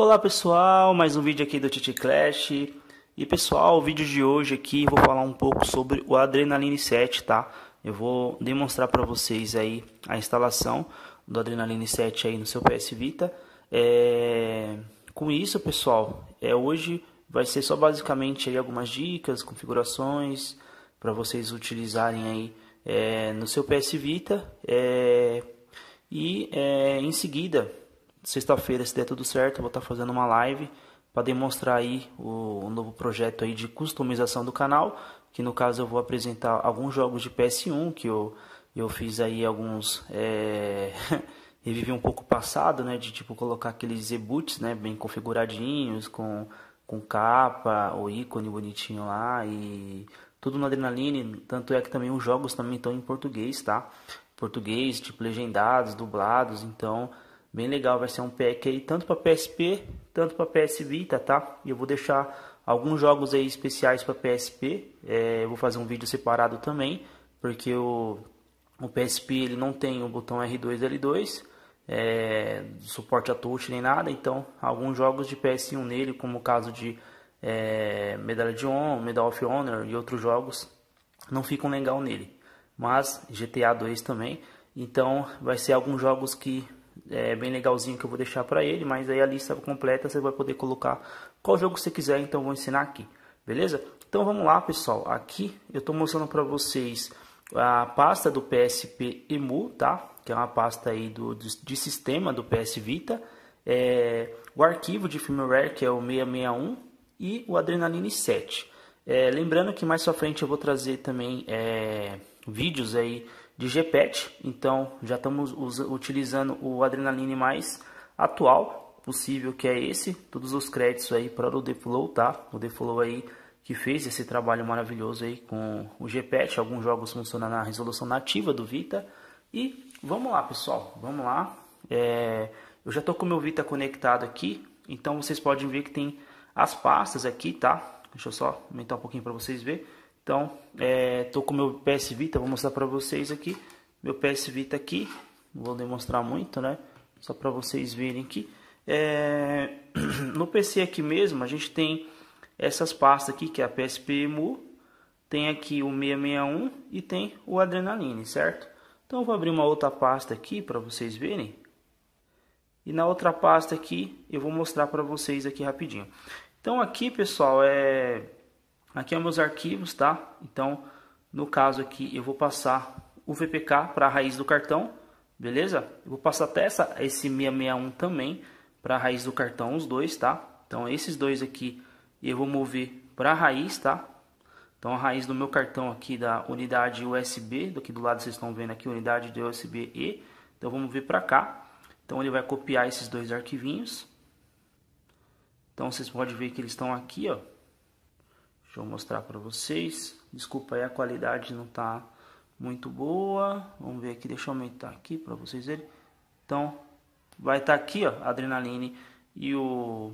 Olá pessoal, mais um vídeo aqui do Titi Clash. E pessoal, o vídeo de hoje aqui vou falar um pouco sobre o Adrenaline 7, tá? Eu vou demonstrar para vocês aí a instalação do Adrenaline 7 aí no seu PS Vita. É... Com isso, pessoal, é hoje vai ser só basicamente aí algumas dicas, configurações para vocês utilizarem aí é... no seu PS Vita. É... E é, em seguida Sexta-feira, se der tudo certo, vou estar tá fazendo uma live para demonstrar aí o, o novo projeto aí de customização do canal, que no caso eu vou apresentar alguns jogos de PS1 que eu, eu fiz aí alguns é... revivi um pouco o passado, né, de tipo colocar aqueles e-boots, né, bem configuradinhos com com capa, o ícone bonitinho lá e tudo na adrenalina, tanto é que também os jogos também estão em português, tá? Português, tipo legendados, dublados, então Bem legal, vai ser um pack aí tanto para PSP, tanto para PS Vita, tá? E eu vou deixar alguns jogos aí especiais para PSP. É, eu vou fazer um vídeo separado também, porque o, o PSP ele não tem o botão R2 L2, é, suporte a touch nem nada. Então, alguns jogos de PS1 nele, como o caso de é, Medalha de Honor, Medal of Honor e outros jogos, não ficam legal nele. Mas GTA 2 também. Então, vai ser alguns jogos que é, bem legalzinho que eu vou deixar para ele, mas aí a lista completa você vai poder colocar qual jogo você quiser, então vou ensinar aqui, beleza? Então vamos lá pessoal, aqui eu estou mostrando para vocês a pasta do PSP Emu, tá? Que é uma pasta aí do, de sistema do PS Vita, é, o arquivo de firmware que é o 661 e o Adrenaline 7. É, lembrando que mais pra frente eu vou trazer também é, vídeos aí de GPET. Então já estamos utilizando o Adrenaline mais atual possível, que é esse. Todos os créditos aí para o Deflow, tá? O Deflow aí que fez esse trabalho maravilhoso aí com o GPET. Alguns jogos funcionam na resolução nativa do Vita. E vamos lá, pessoal, vamos lá. É... Eu já estou com o meu Vita conectado aqui, então vocês podem ver que tem as pastas aqui, tá? Deixa eu só aumentar um pouquinho para vocês verem. Então, é, tô com meu PS Vita, vou mostrar para vocês aqui. Meu PS Vita aqui, não vou demonstrar muito, né? Só para vocês verem aqui. É, no PC aqui mesmo, a gente tem essas pastas aqui, que é a PSPMU, tem aqui o 661 e tem o Adrenaline, certo? Então, vou abrir uma outra pasta aqui para vocês verem. E na outra pasta aqui, eu vou mostrar para vocês aqui rapidinho. Então, aqui, pessoal, é Aqui é meus arquivos, tá? Então, no caso aqui, eu vou passar o VPK para a raiz do cartão, beleza? Eu vou passar até essa, esse 661 também para a raiz do cartão, os dois, tá? Então, esses dois aqui eu vou mover para a raiz, tá? Então, a raiz do meu cartão aqui da unidade USB, do aqui do lado vocês estão vendo aqui, unidade de USB-E. Então, vamos ver para cá. Então, ele vai copiar esses dois arquivinhos. Então, vocês podem ver que eles estão aqui, ó. Deixa eu mostrar para vocês. Desculpa aí, a qualidade não tá muito boa. Vamos ver aqui, deixa eu aumentar aqui para vocês verem. Então, vai estar tá aqui, ó, Adrenaline e o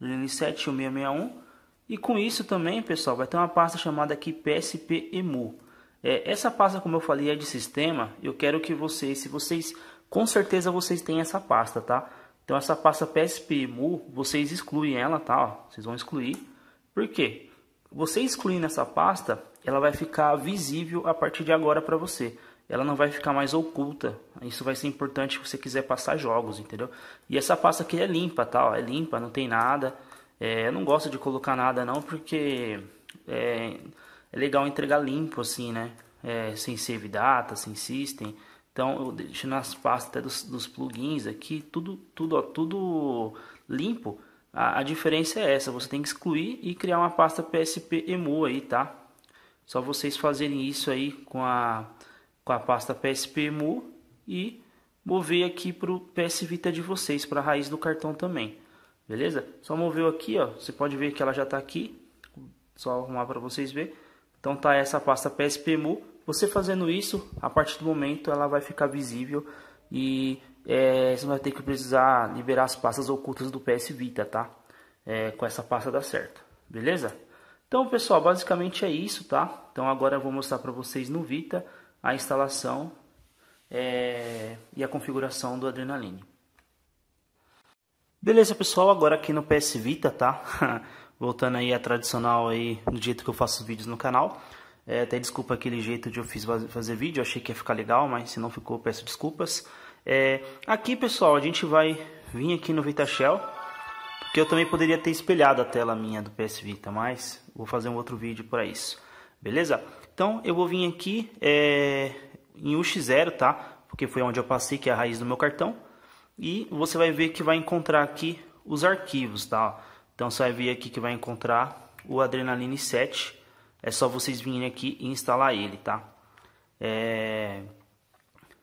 Adrenaline 7 e o 661. E com isso também, pessoal, vai ter uma pasta chamada aqui PSP Emu. É, essa pasta, como eu falei, é de sistema. Eu quero que vocês, se vocês, com certeza vocês têm essa pasta, tá? Então essa pasta PSP Emu, vocês excluem ela, tá? Ó, vocês vão excluir por quê? Você excluindo essa pasta, ela vai ficar visível a partir de agora para você. Ela não vai ficar mais oculta. Isso vai ser importante se você quiser passar jogos, entendeu? E essa pasta aqui é limpa, tá? Ó, é limpa, não tem nada. É, eu não gosto de colocar nada não, porque é, é legal entregar limpo assim, né? É, sem save data, sem system. Então eu deixo nas pastas dos, dos plugins aqui, tudo, tudo, ó, tudo limpo a, a diferença é essa, você tem que excluir e criar uma pasta PSP emu aí, tá? Só vocês fazerem isso aí com a, com a pasta PSP emu e mover aqui para o PS Vita de vocês, para a raiz do cartão também. Beleza? Só moveu aqui, ó. Você pode ver que ela já está aqui. Só arrumar para vocês ver. Então tá essa pasta PSPMU. Você fazendo isso, a partir do momento ela vai ficar visível e é, você vai ter que precisar liberar as pastas ocultas do PS Vita, tá? É, com essa pasta dá certo, beleza? Então, pessoal, basicamente é isso, tá? Então, agora eu vou mostrar para vocês no Vita a instalação é, e a configuração do Adrenaline. Beleza, pessoal, agora aqui no PS Vita, tá? Voltando aí a tradicional aí, do jeito que eu faço vídeos no canal. É, até desculpa aquele jeito de eu fiz fazer vídeo, achei que ia ficar legal, mas se não ficou, peço desculpas. É, aqui, pessoal, a gente vai vir aqui no VitaShell, porque eu também poderia ter espelhado a tela minha do PS Vita, mas vou fazer um outro vídeo para isso, beleza? Então, eu vou vir aqui é, em UX0, tá? Porque foi onde eu passei, que é a raiz do meu cartão. E você vai ver que vai encontrar aqui os arquivos, tá? Então, você vai ver aqui que vai encontrar o Adrenaline 7. É só vocês virem aqui e instalar ele, tá? É...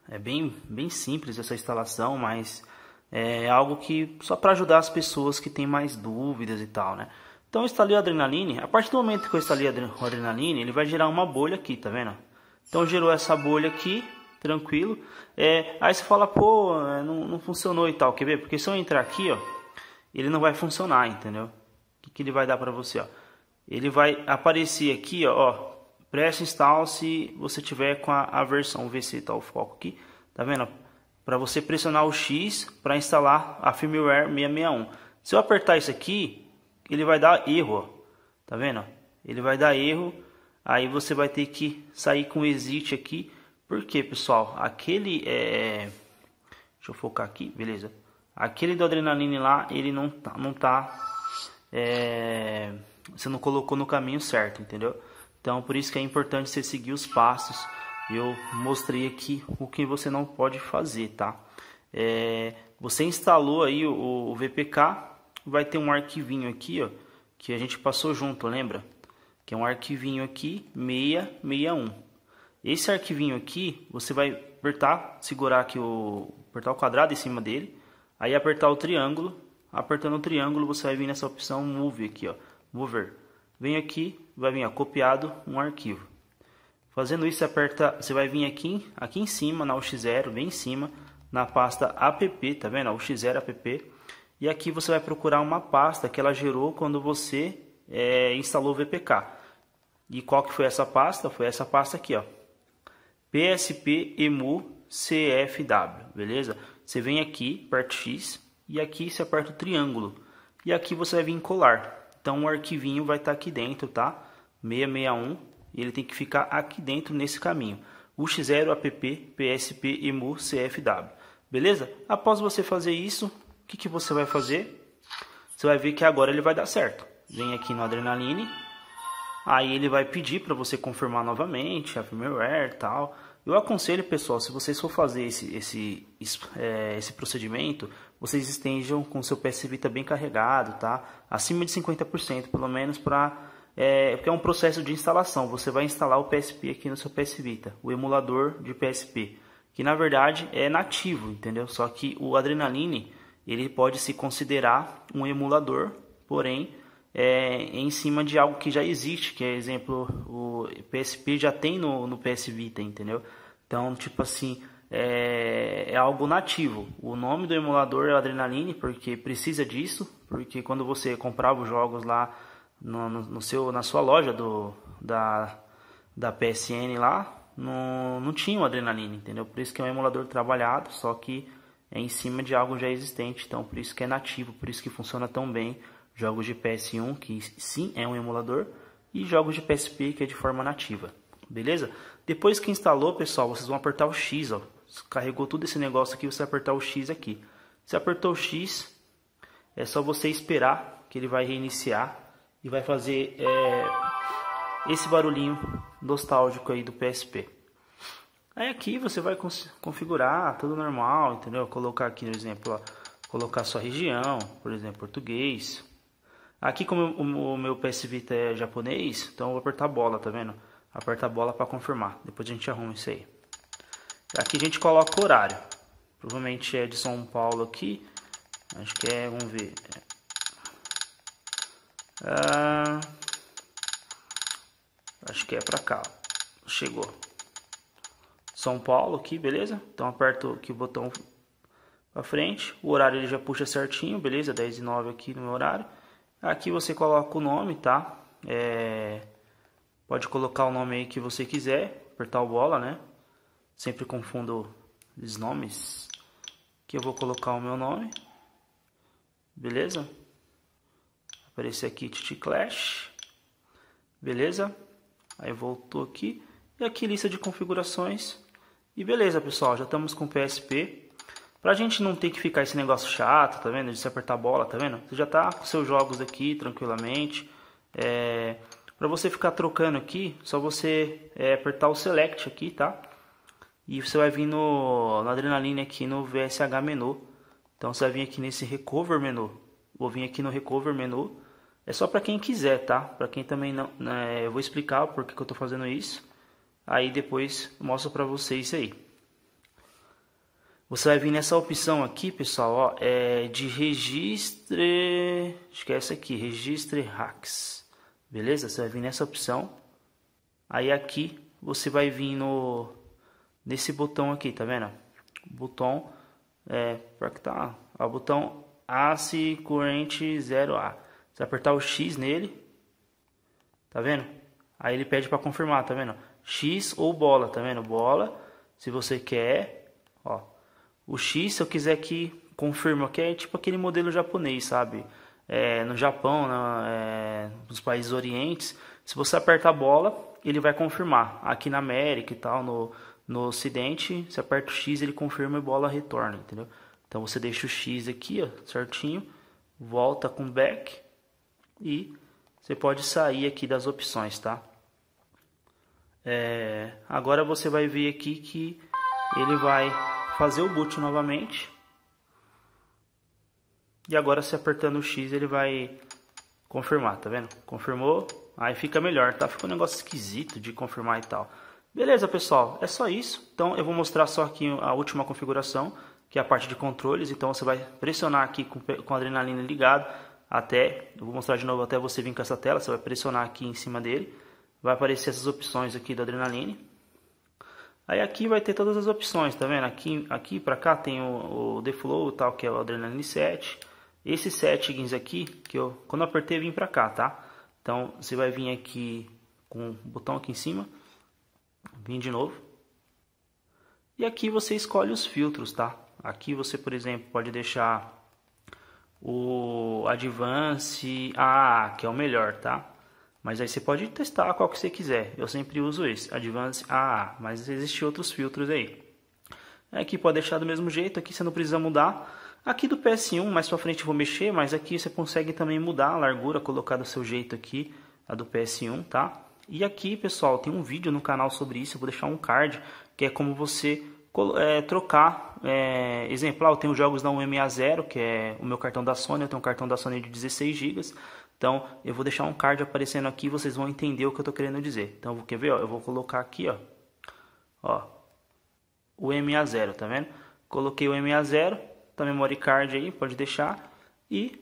É bem, bem simples essa instalação, mas é algo que só para ajudar as pessoas que têm mais dúvidas e tal, né? Então eu instalei o Adrenaline, a partir do momento que eu instalei o Adrenaline, ele vai gerar uma bolha aqui, tá vendo? Então gerou essa bolha aqui, tranquilo. É, aí você fala, pô, é, não, não funcionou e tal, quer ver? Porque se eu entrar aqui, ó, ele não vai funcionar, entendeu? O que, que ele vai dar para você, ó? Ele vai aparecer aqui, ó, ó Press install se você tiver com a, a versão VC tal tá o foco aqui, tá vendo? Para você pressionar o X para instalar a firmware 661. Se eu apertar isso aqui, ele vai dar erro, tá vendo? Ele vai dar erro, aí você vai ter que sair com exit aqui, porque pessoal, aquele é, deixa eu focar aqui, beleza? Aquele do adrenaline lá, ele não tá, não tá, é, você não colocou no caminho certo, entendeu? Então, por isso que é importante você seguir os passos. Eu mostrei aqui o que você não pode fazer, tá? É, você instalou aí o, o, VPK, vai ter um arquivinho aqui, ó, que a gente passou junto, lembra? Que é um arquivinho aqui, 661. Esse arquivinho aqui, você vai apertar, segurar aqui o, apertar o quadrado em cima dele, aí apertar o triângulo, apertando o triângulo você vai vir nessa opção Move aqui, ó, Mover vem aqui, vai vir ó, copiado um arquivo. Fazendo isso, você aperta, você vai vir aqui, aqui em cima, na UX0, bem em cima, na pasta app, tá vendo? UX0 app. E aqui você vai procurar uma pasta que ela gerou quando você é, instalou o VPK. E qual que foi essa pasta? Foi essa pasta aqui, ó. PSP emu CFW, beleza? Você vem aqui, parte X, e aqui você aperta o triângulo. E aqui você vai vir colar. Então o arquivinho vai estar tá aqui dentro, tá? 661 e ele tem que ficar aqui dentro nesse caminho. U0 app psp emu cfw. Beleza? Após você fazer isso, o que, que você vai fazer? Você vai ver que agora ele vai dar certo. Vem aqui no Adrenaline. Aí ele vai pedir para você confirmar novamente a firmware e tal. Eu aconselho, pessoal, se vocês for fazer esse, esse, esse, é, esse procedimento, vocês estejam com seu PS Vita bem carregado, tá? Acima de 50% pelo menos para é, porque é um processo de instalação. Você vai instalar o PSP aqui no seu PS Vita, o emulador de PSP, que na verdade é nativo, entendeu? Só que o Adrenaline ele pode se considerar um emulador, porém é, em cima de algo que já existe, que é exemplo o PSP já tem no, no PS Vita, entendeu? Então tipo assim é, é, algo nativo. O nome do emulador é Adrenaline, porque precisa disso, porque quando você comprava os jogos lá no, no seu, na sua loja do, da, da PSN lá, não, não tinha o Adrenaline, entendeu? Por isso que é um emulador trabalhado, só que é em cima de algo já existente, então por isso que é nativo, por isso que funciona tão bem jogos de PS1, que sim é um emulador, e jogos de PSP que é de forma nativa, beleza? Depois que instalou, pessoal, vocês vão apertar o X, ó, carregou todo esse negócio aqui, você apertar o X aqui. Se apertou o X, é só você esperar que ele vai reiniciar e vai fazer é, esse barulhinho nostálgico aí do PSP. Aí aqui você vai configurar tudo normal, entendeu? Colocar aqui, por exemplo, ó, colocar sua região, por exemplo, português. Aqui como o, o meu PS Vita tá, é japonês, então eu vou apertar a bola, tá vendo? Aperta a bola para confirmar. Depois a gente arruma isso aí. Aqui a gente coloca o horário. Provavelmente é de São Paulo aqui. Acho que é, vamos ver. Ah, acho que é pra cá. Chegou. São Paulo aqui, beleza? Então aperto aqui o botão pra frente. O horário ele já puxa certinho, beleza? 10 e 9 aqui no meu horário. Aqui você coloca o nome, tá? É... Pode colocar o nome aí que você quiser. Apertar o bola, né? sempre confundo os nomes, que eu vou colocar o meu nome, beleza? Aparecer aqui Titi Clash, beleza? Aí voltou aqui, e aqui lista de configurações, e beleza pessoal, já estamos com PSP, pra gente não ter que ficar esse negócio chato, tá vendo? De se apertar a bola, tá vendo? Você já tá com seus jogos aqui tranquilamente, é... Para você ficar trocando aqui, só você é, apertar o select aqui, tá? E você vai vir no, na adrenalina aqui no VSH menu. Então você vai vir aqui nesse recover menu. Vou vir aqui no recover menu. É só para quem quiser, tá? Para quem também não, né? eu vou explicar por que eu tô fazendo isso. Aí depois mostro para vocês aí. Você vai vir nessa opção aqui, pessoal, ó, é de registre, acho que é essa aqui, registre hacks. Beleza? Você vai vir nessa opção. Aí aqui você vai vir no nesse botão aqui, tá vendo? Botão é para que tá, ó, botão AC corrente 0A. Você apertar o X nele, tá vendo? Aí ele pede para confirmar, tá vendo? X ou bola, tá vendo? Bola, se você quer, ó. O X, se eu quiser que confirma que é tipo aquele modelo japonês, sabe? É, no Japão, na, é, nos países orientes, se você apertar a bola, ele vai confirmar. Aqui na América e tal, no, no ocidente, você aperta o X, ele confirma e a bola retorna, entendeu? Então você deixa o X aqui, ó, certinho, volta com back e você pode sair aqui das opções, tá? É, agora você vai ver aqui que ele vai fazer o boot novamente. E agora se apertando o X ele vai confirmar, tá vendo? Confirmou, aí fica melhor, tá? Fica um negócio esquisito de confirmar e tal. Beleza, pessoal, é só isso. Então eu vou mostrar só aqui a última configuração, que é a parte de controles. Então você vai pressionar aqui com, com a adrenalina ligado até, eu vou mostrar de novo até você vir com essa tela, você vai pressionar aqui em cima dele. Vai aparecer essas opções aqui da adrenalina. Aí aqui vai ter todas as opções, tá vendo? Aqui, aqui para cá tem o, o The Flow, tal, que é o Adrenaline 7. Esse settings aqui, que eu, quando eu apertei, vim para cá, tá? Então, você vai vir aqui com o botão aqui em cima. Vim de novo. E aqui você escolhe os filtros, tá? Aqui você, por exemplo, pode deixar o Advance AA, que é o melhor, tá? Mas aí você pode testar qual que você quiser. Eu sempre uso esse, Advance AA, mas existem outros filtros aí. Aqui é pode deixar do mesmo jeito, aqui você não precisa mudar. Aqui do PS1, mais pra frente eu vou mexer, mas aqui você consegue também mudar a largura, colocar do seu jeito aqui, a do PS1, tá? E aqui, pessoal, tem um vídeo no canal sobre isso, eu vou deixar um card, que é como você é, trocar. É, exemplo, ah, eu tenho jogos da uma ma 0 que é o meu cartão da Sony, eu tenho um cartão da Sony de 16 GB. Então, eu vou deixar um card aparecendo aqui, vocês vão entender o que eu estou querendo dizer. Então, quer ver? Ó, eu vou colocar aqui, ó, ó, o MA0, tá vendo? Coloquei o MA0, tá memory card aí, pode deixar. E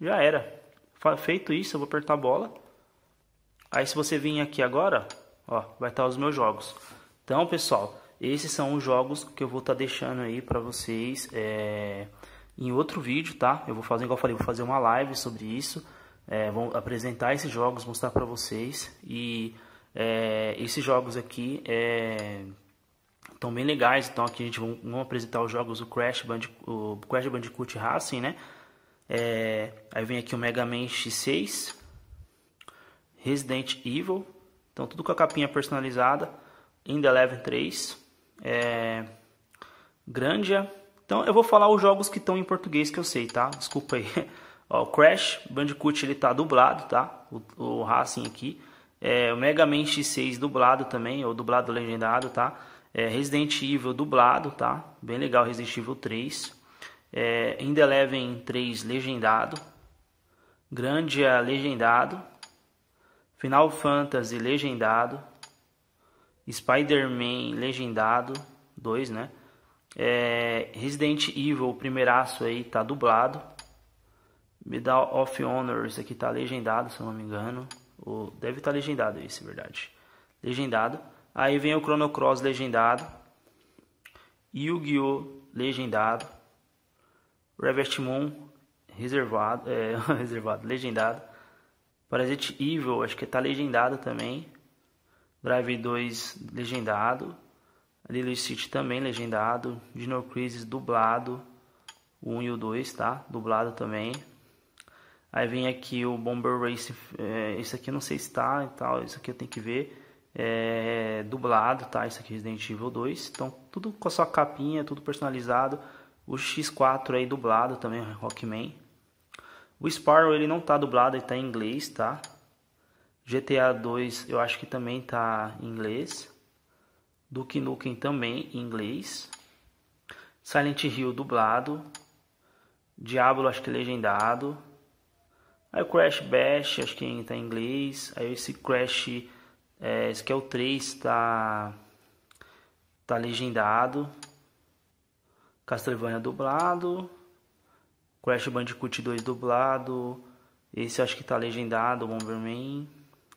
já era. Feito isso, eu vou apertar a bola. Aí se você vir aqui agora, ó, vai estar tá os meus jogos. Então, pessoal, esses são os jogos que eu vou estar tá deixando aí para vocês é, em outro vídeo, tá? Eu vou fazer, igual eu falei, vou fazer uma live sobre isso. É, vou apresentar esses jogos, mostrar para vocês. E é, esses jogos aqui estão é, bem legais. Então aqui a gente vai, apresentar os jogos o Crash, Band o Crash Bandicoot Racing, né? É, aí vem aqui o Mega Man X6, Resident Evil. Então tudo com a capinha personalizada. In The Eleven 3. É... Grandia. Então eu vou falar os jogos que estão em português que eu sei, tá? Desculpa aí. Ó, o Crash, Bandicoot ele tá dublado, tá? O, o Racing aqui. É, o Mega Man X6 dublado também, ou dublado legendado, tá? É, Resident Evil dublado, tá? Bem legal, Resident Evil 3. É, In The Eleven 3 legendado. Grandia legendado. Final Fantasy legendado, Spider-Man legendado, 2, né? É, Resident Evil, o primeiraço aí, tá dublado. Medal of Honor, esse aqui tá legendado, se eu não me engano. Ou, deve estar tá legendado esse, é verdade. Legendado. Aí vem o Chrono Cross legendado. Yu-Gi-Oh! legendado. Revest Moon reservado, é, reservado, legendado. Parasite Evil, acho que tá legendado também. Drive 2 legendado. Lilo City também legendado. Dino Crisis dublado. O 1 e o 2, tá? Dublado também. Aí vem aqui o Bomber Race. É, esse aqui eu não sei se tá e tal. Isso aqui eu tenho que ver. É, dublado, tá? Isso aqui é Resident Evil 2. Então, tudo com a sua capinha, tudo personalizado. O X4 aí dublado também, Rockman. O Sparrow ele não tá dublado, ele tá em inglês, tá? GTA 2 eu acho que também tá em inglês. Duke Nukem também em inglês. Silent Hill dublado. Diablo acho que legendado. Aí o Crash Bash acho que tá em inglês. Aí esse Crash é, esse que é o 3 tá tá legendado. Castlevania dublado. Crash Bandicoot 2 dublado. Esse acho que tá legendado, Bomberman.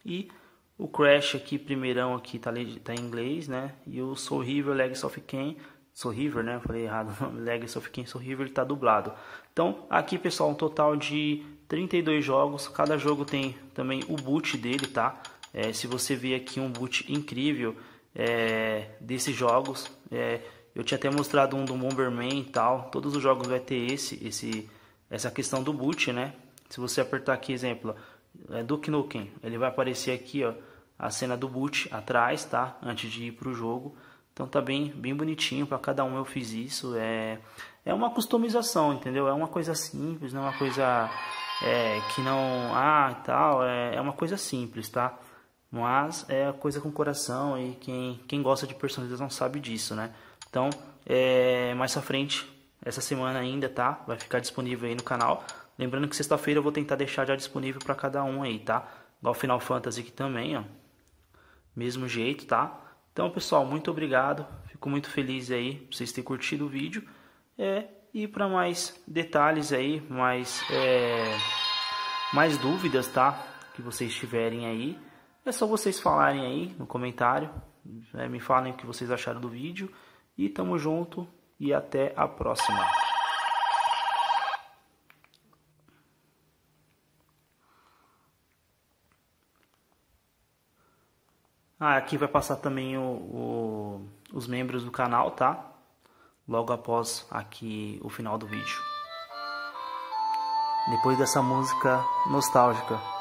E o Crash aqui, primeirão aqui, tá, tá em inglês, né? E o Soul River Legacy of Kain, Soul River, né? Falei errado, Legacy of Kain, Soul River, ele tá dublado. Então, aqui, pessoal, um total de 32 jogos. Cada jogo tem também o boot dele, tá? É, se você ver aqui um boot incrível é, desses jogos, é, eu tinha até mostrado um do Bomberman e tal. Todos os jogos vai ter esse, esse essa questão do boot, né? Se você apertar aqui, exemplo, é, Duke Nukem, ele vai aparecer aqui, ó, a cena do boot atrás, tá? Antes de ir pro jogo. Então tá bem, bem bonitinho, para cada um eu fiz isso. É, é uma customização, entendeu? É uma coisa simples, não é uma coisa é, que não... Ah, tal, é, é uma coisa simples, tá? Mas é coisa com coração e quem, quem gosta de personalização sabe disso, né? Então, é, mais à frente essa semana ainda, tá? Vai ficar disponível aí no canal. Lembrando que sexta-feira eu vou tentar deixar já disponível para cada um aí, tá? Igual Final Fantasy aqui também, ó. Mesmo jeito, tá? Então, pessoal, muito obrigado. Fico muito feliz aí por vocês terem curtido o vídeo. É, e para mais detalhes aí, mais, é, mais dúvidas, tá? Que vocês tiverem aí, é só vocês falarem aí no comentário. É, me falem o que vocês acharam do vídeo. E tamo junto e até a próxima. Ah, aqui vai passar também o, o, os membros do canal, tá? Logo após aqui o final do vídeo. Depois dessa música nostálgica.